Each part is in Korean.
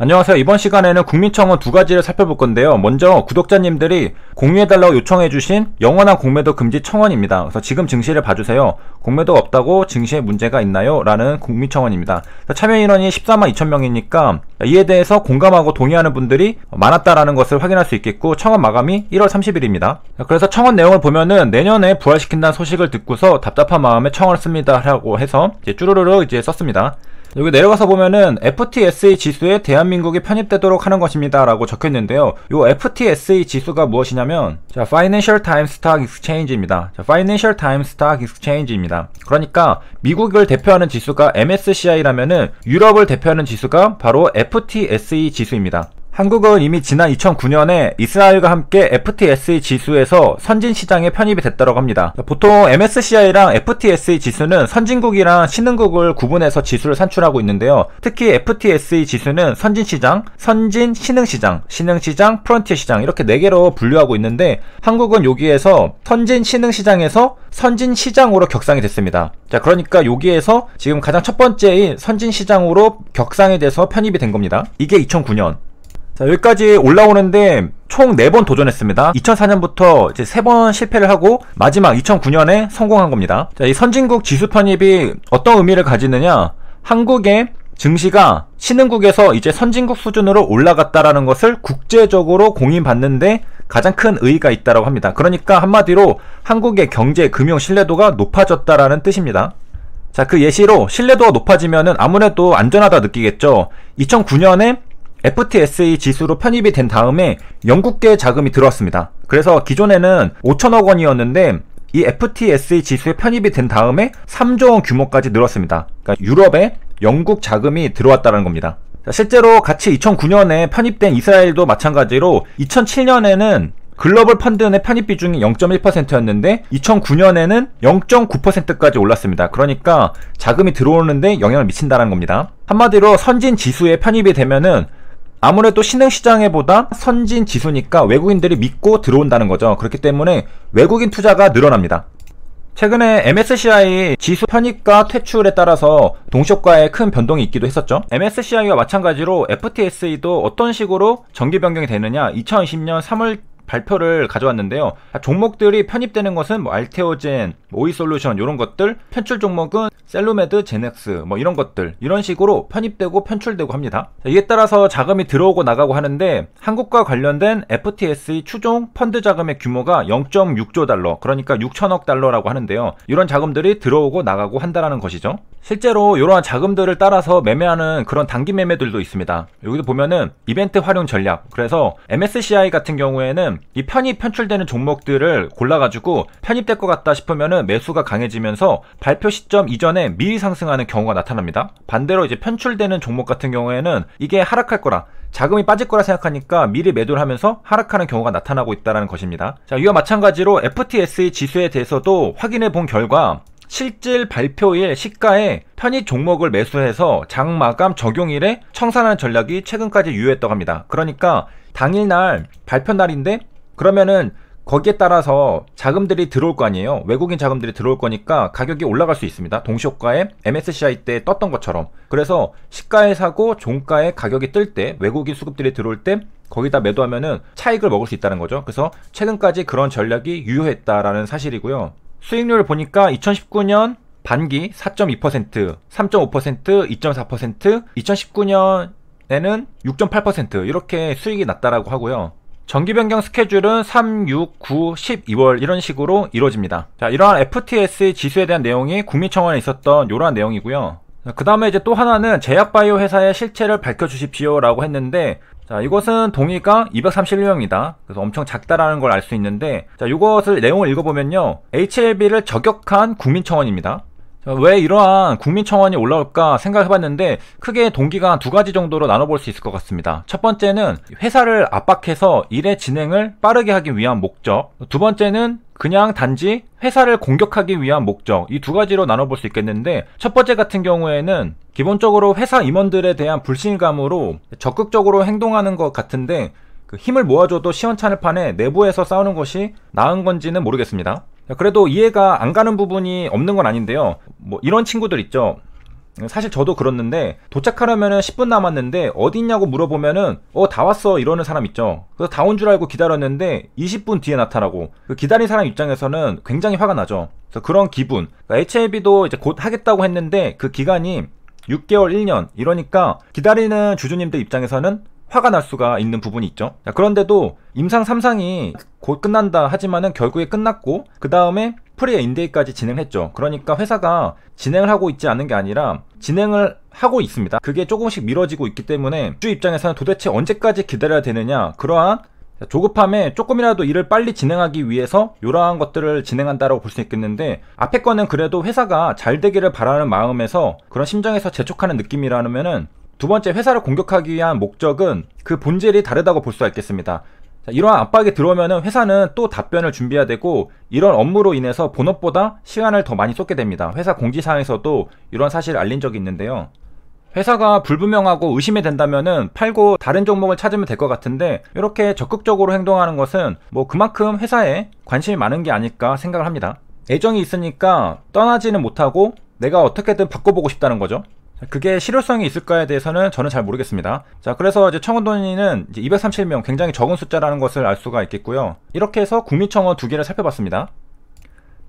안녕하세요. 이번 시간에는 국민청원 두 가지를 살펴볼 건데요. 먼저 구독자님들이 공유해달라고 요청해주신 영원한 공매도 금지 청원입니다. 그래서 지금 증시를 봐주세요. 공매도가 없다고 증시에 문제가 있나요? 라는 국민청원입니다. 참여 인원이 14만 2천 명이니까 이에 대해서 공감하고 동의하는 분들이 많았다라는 것을 확인할 수 있겠고 청원 마감이 1월 30일입니다. 그래서 청원 내용을 보면은 내년에 부활시킨다는 소식을 듣고서 답답한 마음에 청원을 씁니다라고 해서 이제 쭈루루루 이제 썼습니다. 여기 내려가서 보면은 FTSE 지수에 대한민국이 편입되도록 하는 것입니다 라고 적혀있는데요 요 FTSE 지수가 무엇이냐면 자 Financial Times Stock Exchange입니다 자 Financial Times Stock Exchange입니다 그러니까 미국을 대표하는 지수가 MSCI라면은 유럽을 대표하는 지수가 바로 FTSE 지수입니다 한국은 이미 지난 2009년에 이스라엘과 함께 FTSE 지수에서 선진 시장에 편입이 됐다고 합니다. 보통 MSCI랑 FTSE 지수는 선진국이랑 신흥국을 구분해서 지수를 산출하고 있는데요. 특히 FTSE 지수는 선진 시장, 선진 신흥 시장, 신흥 시장, 프런티어 시장 이렇게 네 개로 분류하고 있는데 한국은 여기에서 선진 신흥 시장에서 선진 시장으로 격상이 됐습니다. 자, 그러니까 여기에서 지금 가장 첫 번째인 선진 시장으로 격상이 돼서 편입이 된 겁니다. 이게 2009년. 자 여기까지 올라오는데 총 4번 도전했습니다. 2004년부터 이제 3번 실패를 하고 마지막 2009년에 성공한 겁니다. 자, 이 선진국 지수 편입이 어떤 의미를 가지느냐 한국의 증시가 신흥국에서 이제 선진국 수준으로 올라갔다라는 것을 국제적으로 공인받는데 가장 큰 의의가 있다고 합니다. 그러니까 한마디로 한국의 경제 금융 신뢰도가 높아졌다라는 뜻입니다. 자, 그 예시로 신뢰도가 높아지면 아무래도 안전하다 느끼겠죠. 2009년에 FTSE 지수로 편입이 된 다음에 영국계 자금이 들어왔습니다. 그래서 기존에는 5천억 원이었는데 이 FTSE 지수에 편입이 된 다음에 3조 원 규모까지 늘었습니다. 그러니까 유럽에 영국 자금이 들어왔다는 겁니다. 실제로 같이 2009년에 편입된 이스라엘도 마찬가지로 2007년에는 글로벌 펀드의 편입 비중이 0.1%였는데 2009년에는 0.9%까지 올랐습니다. 그러니까 자금이 들어오는데 영향을 미친다는 겁니다. 한마디로 선진 지수에 편입이 되면은 아무래도 신흥시장에보다 선진 지수니까 외국인들이 믿고 들어온다는 거죠. 그렇기 때문에 외국인 투자가 늘어납니다. 최근에 MSCI 지수 편입과 퇴출에 따라서 동시효과에 큰 변동이 있기도 했었죠. MSCI와 마찬가지로 FTSE도 어떤 식으로 정기 변경이 되느냐 2020년 3월 발표를 가져왔는데요. 아, 종목들이 편입되는 것은 뭐 알테오젠, 뭐 오이솔루션 이런 것들, 편출 종목은 셀로메드, 제넥스 뭐 이런 것들 이런 식으로 편입되고 편출되고 합니다. 이에 따라서 자금이 들어오고 나가고 하는데 한국과 관련된 FTSE 추종 펀드 자금의 규모가 0.6조 달러, 그러니까 6천억 달러라고 하는데요. 이런 자금들이 들어오고 나가고 한다라는 것이죠. 실제로 이러한 자금들을 따라서 매매하는 그런 단기 매매들도 있습니다. 여기도 보면은 이벤트 활용 전략. 그래서 MSCI 같은 경우에는 이 편입 편출되는 종목들을 골라가지고 편입될 것 같다 싶으면은 매수가 강해지면서 발표 시점 이전에 미리 상승하는 경우가 나타납니다. 반대로 이제 편출되는 종목 같은 경우에는 이게 하락할 거라 자금이 빠질 거라 생각하니까 미리 매도를 하면서 하락하는 경우가 나타나고 있다는 것입니다. 자, 이와 마찬가지로 FTSE 지수에 대해서도 확인해 본 결과 실질 발표일 시가에 편입 종목을 매수해서 장 마감 적용일에 청산하는 전략이 최근까지 유효했다고 합니다. 그러니까 당일날 발표 날인데 그러면은 거기에 따라서 자금들이 들어올 거 아니에요. 외국인 자금들이 들어올 거니까 가격이 올라갈 수 있습니다. 동시효과에 MSCI 때 떴던 것처럼. 그래서 시가에 사고 종가에 가격이 뜰 때 외국인 수급들이 들어올 때 거기다 매도하면은 차익을 먹을 수 있다는 거죠. 그래서 최근까지 그런 전략이 유효했다라는 사실이고요. 수익률을 보니까 2019년 반기 4.2%, 3.5%, 2.4%, 2019년에는 6.8% 이렇게 수익이 났다라고 하고요. 정기 변경 스케줄은 3, 6, 9, 12월 이런 식으로 이루어집니다. 자, 이러한 FTS 지수에 대한 내용이 국민청원에 있었던 이러한 내용이고요. 그 다음에 이제 또 하나는 제약바이오 회사의 실체를 밝혀주십시오 라고 했는데 자, 이것은 동의가 231명이다. 그래서 엄청 작다라는 걸 알 수 있는데, 자, 이것을 내용을 읽어보면요. HLB를 저격한 국민청원입니다. 왜 이러한 국민청원이 올라올까 생각해봤는데 크게 동기가 두 가지 정도로 나눠볼 수 있을 것 같습니다. 첫 번째는 회사를 압박해서 일의 진행을 빠르게 하기 위한 목적 두 번째는 그냥 단지 회사를 공격하기 위한 목적 이 두 가지로 나눠볼 수 있겠는데 첫 번째 같은 경우에는 기본적으로 회사 임원들에 대한 불신감으로 적극적으로 행동하는 것 같은데 그 힘을 모아줘도 시원찮을 판에 내부에서 싸우는 것이 나은 건지는 모르겠습니다. 그래도 이해가 안 가는 부분이 없는 건 아닌데요. 뭐 이런 친구들 있죠. 사실 저도 그렇는데 도착하려면 10분 남았는데 어디 있냐고 물어보면은 어 다 왔어 이러는 사람 있죠. 그래서 다 온 줄 알고 기다렸는데 20분 뒤에 나타나고 그 기다린 사람 입장에서는 굉장히 화가 나죠. 그래서 그런 기분. 그러니까 HLB도 이제 곧 하겠다고 했는데 그 기간이 6개월, 1년 이러니까 기다리는 주주님들 입장에서는 화가 날 수가 있는 부분이 있죠. 자, 그런데도 임상 3상이 곧 끝난다 하지만은 결국에 끝났고 그 다음에 프리의 인데이까지 진행했죠. 그러니까 회사가 진행을 하고 있지 않은 게 아니라 진행을 하고 있습니다. 그게 조금씩 미뤄지고 있기 때문에 주 입장에서는 도대체 언제까지 기다려야 되느냐 그러한 조급함에 조금이라도 일을 빨리 진행하기 위해서 이러한 것들을 진행한다라고 볼 수 있겠는데 앞에 거는 그래도 회사가 잘 되기를 바라는 마음에서 그런 심정에서 재촉하는 느낌이라면은 두 번째 회사를 공격하기 위한 목적은 그 본질이 다르다고 볼 수가 있겠습니다. 자, 이러한 압박이 들어오면 회사는 또 답변을 준비해야 되고 이런 업무로 인해서 본업보다 시간을 더 많이 쏟게 됩니다. 회사 공지사항에서도 이런 사실을 알린 적이 있는데요. 회사가 불분명하고 의심이 된다면 팔고 다른 종목을 찾으면 될 것 같은데 이렇게 적극적으로 행동하는 것은 뭐 그만큼 회사에 관심이 많은 게 아닐까 생각을 합니다. 애정이 있으니까 떠나지는 못하고 내가 어떻게든 바꿔보고 싶다는 거죠. 그게 실효성이 있을까에 대해서는 저는 잘 모르겠습니다. 자, 그래서 이제 청원동의는 이제 237명, 굉장히 적은 숫자라는 것을 알 수가 있겠고요. 이렇게 해서 국민청원 두 개를 살펴봤습니다.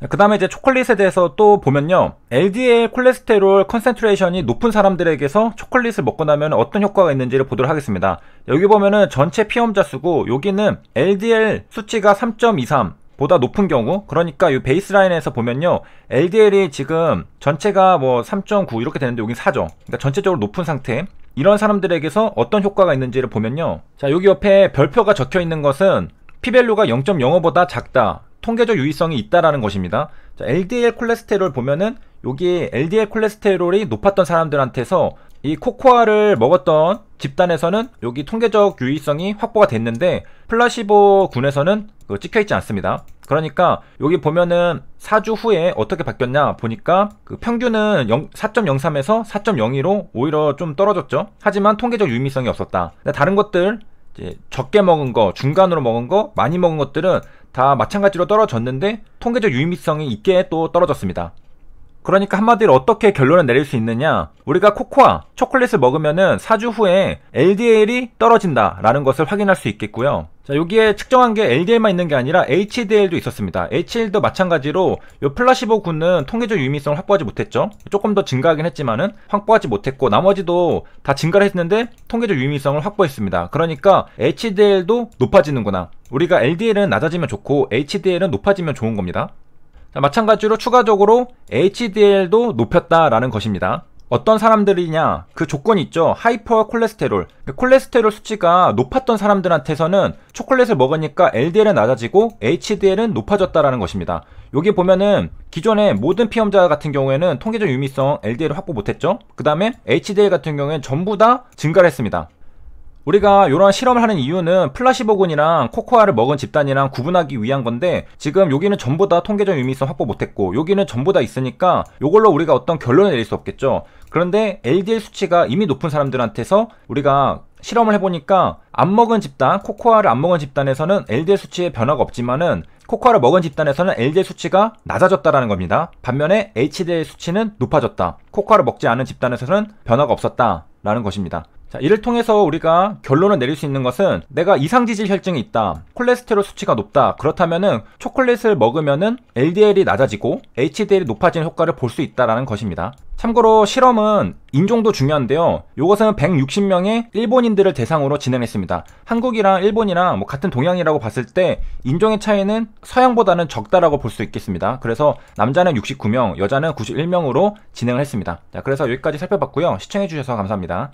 그 다음에 이제 초콜릿에 대해서 또 보면요. LDL 콜레스테롤 컨센트레이션이 높은 사람들에게서 초콜릿을 먹고 나면 어떤 효과가 있는지를 보도록 하겠습니다. 여기 보면은 전체 피험자 수고, 여기는 LDL 수치가 3.23, 보다 높은 경우 그러니까 이 베이스라인에서 보면요 LDL이 지금 전체가 뭐 3.9 이렇게 되는데 여긴 4죠 그러니까 전체적으로 높은 상태 이런 사람들에게서 어떤 효과가 있는지를 보면요 자 여기 옆에 별표가 적혀 있는 것은 피밸류가 0.05보다 작다 통계적 유의성이 있다라는 것입니다 자, LDL 콜레스테롤 보면은 여기 LDL 콜레스테롤이 높았던 사람들한테서 이 코코아를 먹었던 집단에서는 여기 통계적 유의성이 확보가 됐는데 플라시보 군에서는 그 찍혀있지 않습니다. 그러니까 여기 보면은 4주 후에 어떻게 바뀌었냐 보니까 그 평균은 4.03에서 4.02로 오히려 좀 떨어졌죠. 하지만 통계적 유의미성이 없었다. 다른 것들 적게 먹은 거, 중간으로 먹은 거, 많이 먹은 것들은 다 마찬가지로 떨어졌는데 통계적 유의미성이 있게 또 떨어졌습니다. 그러니까 한마디로 어떻게 결론을 내릴 수 있느냐 우리가 코코아 초콜릿을 먹으면은 4주 후에 LDL이 떨어진다 라는 것을 확인할 수 있겠고요 자 여기에 측정한 게 LDL만 있는 게 아니라 HDL도 있었습니다 HDL도 마찬가지로 요 플라시보 군은 통계적 유의미성을 확보하지 못했죠 조금 더 증가하긴 했지만은 확보하지 못했고 나머지도 다 증가를 했는데 통계적 유의미성을 확보했습니다 그러니까 HDL도 높아지는구나 우리가 LDL은 낮아지면 좋고 HDL은 높아지면 좋은 겁니다 자, 마찬가지로 추가적으로 HDL도 높였다라는 것입니다. 어떤 사람들이냐 그 조건이 있죠 하이퍼 콜레스테롤 그 콜레스테롤 수치가 높았던 사람들한테서는 초콜릿을 먹으니까 LDL은 낮아지고 HDL은 높아졌다라는 것입니다 여기 보면은 기존의 모든 피험자 같은 경우에는 통계적 유미성 LDL을 확보 못했죠 그 다음에 HDL 같은 경우에는 전부 다 증가를 했습니다 우리가 이런 실험을 하는 이유는 플라시보군이랑 코코아를 먹은 집단이랑 구분하기 위한 건데 지금 여기는 전부 다 통계적 유의성 확보 못했고 여기는 전부 다 있으니까 이걸로 우리가 어떤 결론을 내릴 수 없겠죠 그런데 LDL 수치가 이미 높은 사람들한테서 우리가 실험을 해보니까 안 먹은 집단, 코코아를 안 먹은 집단에서는 LDL 수치의 변화가 없지만은 코코아를 먹은 집단에서는 LDL 수치가 낮아졌다라는 겁니다. 반면에 HDL 수치는 높아졌다. 코코아를 먹지 않은 집단에서는 변화가 없었다라는 것입니다. 자, 이를 통해서 우리가 결론을 내릴 수 있는 것은 내가 이상지질 혈증이 있다. 콜레스테롤 수치가 높다. 그렇다면은 초콜릿을 먹으면은 LDL이 낮아지고 HDL이 높아지는 효과를 볼 수 있다라는 것입니다. 참고로 실험은 인종도 중요한데요. 이것은 160명의 일본인들을 대상으로 진행했습니다. 한국이랑 일본이랑 뭐 같은 동양이라고 봤을 때 인종의 차이는 서양보다는 적다라고 볼 수 있겠습니다. 그래서 남자는 69명, 여자는 91명으로 진행을 했습니다. 자, 그래서 여기까지 살펴봤고요. 시청해주셔서 감사합니다.